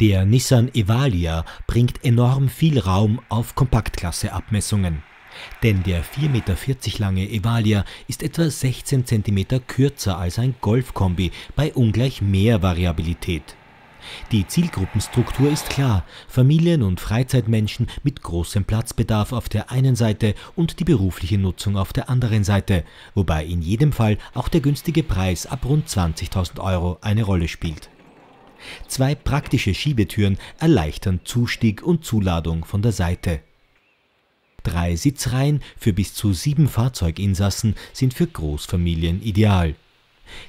Der Nissan Evalia bringt enorm viel Raum auf Kompaktklasse-Abmessungen. Denn der 4,40 Meter lange Evalia ist etwa 16 cm kürzer als ein Golfkombi bei ungleich mehr Variabilität. Die Zielgruppenstruktur ist klar. Familien- und Freizeitmenschen mit großem Platzbedarf auf der einen Seite und die berufliche Nutzung auf der anderen Seite, wobei in jedem Fall auch der günstige Preis ab rund 20.000 Euro eine Rolle spielt. Zwei praktische Schiebetüren erleichtern Zustieg und Zuladung von der Seite. Drei Sitzreihen für bis zu sieben Fahrzeuginsassen sind für Großfamilien ideal.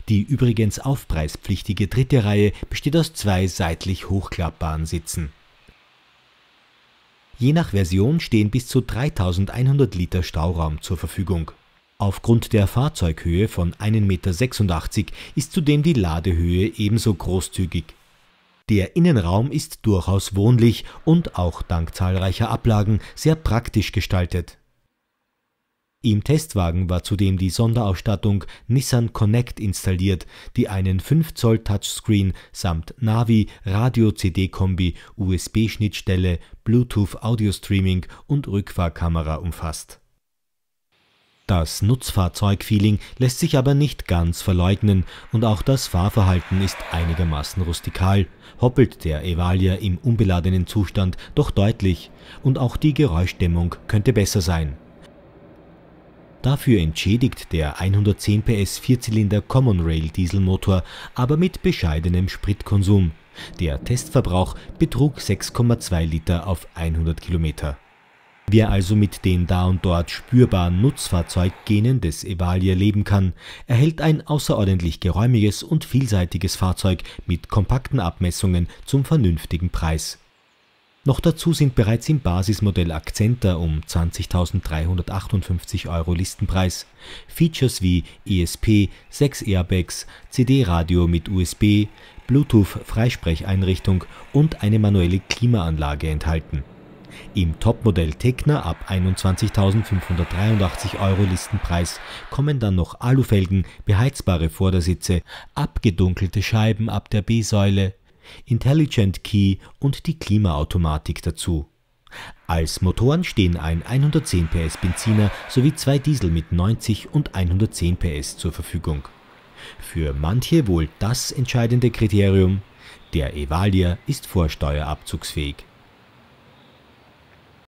Die übrigens aufpreispflichtige dritte Reihe besteht aus zwei seitlich hochklappbaren Sitzen. Je nach Version stehen bis zu 3100 Liter Stauraum zur Verfügung. Aufgrund der Fahrzeughöhe von 1,86 Meter ist zudem die Ladehöhe ebenso großzügig. Der Innenraum ist durchaus wohnlich und auch dank zahlreicher Ablagen sehr praktisch gestaltet. Im Testwagen war zudem die Sonderausstattung Nissan Connect installiert, die einen 5 Zoll Touchscreen samt Navi, Radio-CD-Kombi, USB-Schnittstelle, Bluetooth-Audio-Streaming und Rückfahrkamera umfasst das Nutzfahrzeugfeeling lässt sich aber nicht ganz verleugnen und auch das Fahrverhalten ist einigermaßen rustikal, hoppelt der Evalia im unbeladenen Zustand doch deutlich und auch die Geräuschdämmung könnte besser sein. Dafür entschädigt der 110 PS Vierzylinder Common Rail Dieselmotor aber mit bescheidenem Spritkonsum. Der Testverbrauch betrug 6,2 Liter auf 100 Kilometer. Wer also mit den da und dort spürbaren Nutzfahrzeuggenen des Evalier leben kann, erhält ein außerordentlich geräumiges und vielseitiges Fahrzeug mit kompakten Abmessungen zum vernünftigen Preis. Noch dazu sind bereits im Basismodell Akzenter um 20.358 Euro Listenpreis Features wie ESP, 6 Airbags, CD-Radio mit USB, Bluetooth-Freisprecheinrichtung und eine manuelle Klimaanlage enthalten im Topmodell Tecna ab 21.583 Euro Listenpreis kommen dann noch Alufelgen, beheizbare Vordersitze, abgedunkelte Scheiben ab der B-Säule, Intelligent Key und die Klimaautomatik dazu. Als Motoren stehen ein 110 PS Benziner sowie zwei Diesel mit 90 und 110 PS zur Verfügung. Für manche wohl das entscheidende Kriterium, der Evalia ist vorsteuerabzugsfähig.